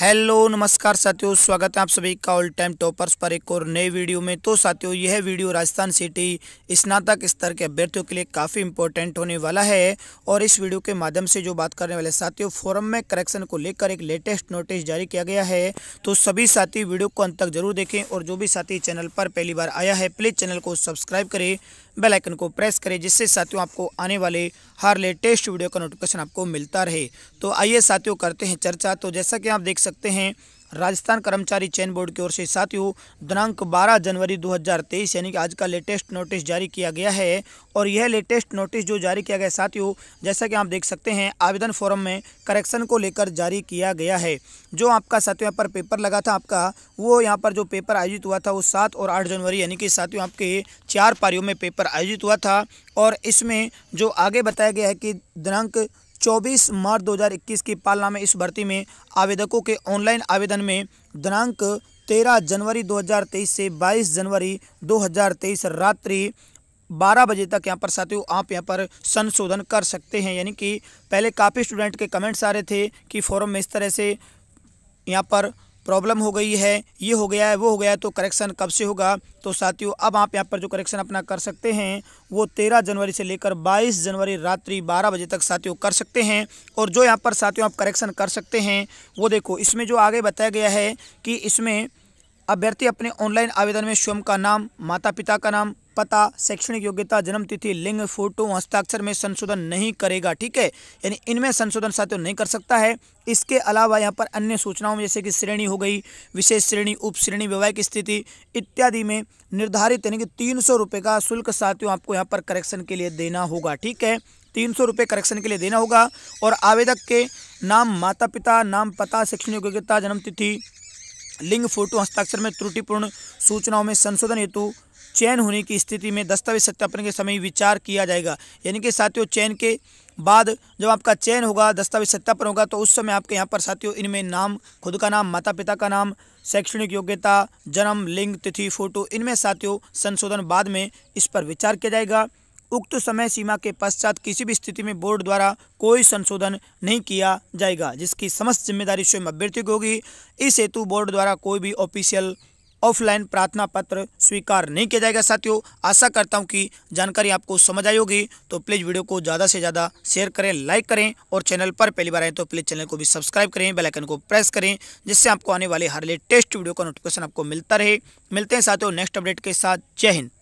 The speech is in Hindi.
हेलो नमस्कार साथियों स्वागत है आप सभी का ऑल टाइम टॉपर्स पर एक और नए वीडियो में तो साथियों यह वीडियो राजस्थान सिटी स्नातक स्तर के अभ्यर्थियों के लिए काफ़ी इंपॉर्टेंट होने वाला है और इस वीडियो के माध्यम से जो बात करने वाले साथियों फोरम में करेक्शन को लेकर एक लेटेस्ट नोटिस जारी किया गया है तो सभी साथी वीडियो को अंत तक जरूर देखें और जो भी साथी चैनल पर पहली बार आया है प्लीज़ चैनल को सब्सक्राइब करें बेलाइकन को प्रेस करें जिससे साथियों आपको आने वाले हर लेटेस्ट वीडियो का नोटिफिकेशन आपको मिलता रहे तो आइए साथियों करते हैं चर्चा तो जैसा कि आप देख सकते हैं राजस्थान कर्मचारी चयन बोर्ड की ओर से साथियों दिनांक 12 जनवरी 2023 यानी कि आज का लेटेस्ट नोटिस जारी किया गया है और यह लेटेस्ट नोटिस जो जारी किया गया साथियों जैसा कि आप देख सकते हैं आवेदन फॉरम में करेक्शन को लेकर जारी किया गया है जो आपका साथियों यहाँ पर पेपर लगा था आपका वो यहाँ पर जो पेपर आयोजित हुआ था वो सात और आठ जनवरी यानी कि साथियों आपके चार पारियों में पेपर आयोजित हुआ था और इसमें जो आगे बताया गया है कि दिनांक चौबीस मार्च इक्कीस की पालना में इस भर्ती में आवेदकों के ऑनलाइन आवेदन में दिनांक 13 जनवरी 2023 से 22 जनवरी 2023 रात्रि बारह बजे तक यहाँ पर साथियों आप यहाँ पर संशोधन कर सकते हैं यानी कि पहले काफ़ी स्टूडेंट के कमेंट्स आ रहे थे कि फॉरम में इस तरह से यहाँ पर प्रॉब्लम हो गई है ये हो गया है वो हो गया है तो करेक्शन कब से होगा तो साथियों अब आप यहाँ पर जो करेक्शन अपना कर सकते हैं वो तेरह जनवरी से लेकर बाईस जनवरी रात्रि बारह बजे तक साथियों कर सकते हैं और जो यहाँ पर साथियों आप करेक्शन कर सकते हैं वो देखो इसमें जो आगे बताया गया है कि इसमें अभ्यर्थी अपने ऑनलाइन आवेदन में स्वयं का नाम माता पिता का नाम पता शैक्षणिक योग्यता जन्म तिथि लिंग फोटो हस्ताक्षर में संशोधन नहीं करेगा ठीक है यानी इनमें संशोधन साथियों नहीं कर सकता है इसके अलावा यहाँ पर अन्य सूचनाओं में जैसे कि श्रेणी हो गई विशेष श्रेणी उप श्रेणी वैवाहिक स्थिति इत्यादि में निर्धारित यानी कि तीन सौ रुपये का शुल्क साथियों आपको यहाँ पर करेक्शन के लिए देना होगा ठीक है तीन सौ रुपये करेक्शन के लिए देना होगा और आवेदक के नाम माता पिता नाम पता शैक्षणिक योग्यता जन्मतिथि लिंग फोटो हस्ताक्षर में त्रुटिपूर्ण सूचनाओं में संशोधन हेतु चयन होने की स्थिति में दस्तावेज सत्यापन के समय विचार किया जाएगा यानी कि साथियों चयन के बाद जब आपका चयन होगा दस्तावेज सत्यापन होगा तो उस समय आपके यहाँ पर साथियों इनमें नाम खुद का नाम माता पिता का नाम शैक्षणिक योग्यता जन्म लिंग तिथि फोटो इनमें साथियों संशोधन बाद में इस पर विचार किया जाएगा उक्त समय सीमा के पश्चात किसी भी स्थिति में बोर्ड द्वारा कोई संशोधन नहीं किया जाएगा जिसकी समस्त जिम्मेदारी स्वयं अभ्यर्थी होगी इस हेतु बोर्ड द्वारा कोई भी ऑफिशियल ऑफलाइन प्रार्थना पत्र स्वीकार नहीं किया जाएगा साथियों आशा करता हूँ कि जानकारी आपको समझ आई होगी तो प्लीज़ वीडियो को ज़्यादा से ज़्यादा शेयर करें लाइक करें और चैनल पर पहली बार आए तो प्लीज़ चैनल को भी सब्सक्राइब करें बेलाइकन को प्रेस करें जिससे आपको आने वाले हर लेटेस्ट वीडियो का नोटिफिकेशन आपको मिलता रहे मिलते हैं साथियों नेक्स्ट अपडेट के साथ जय हिंद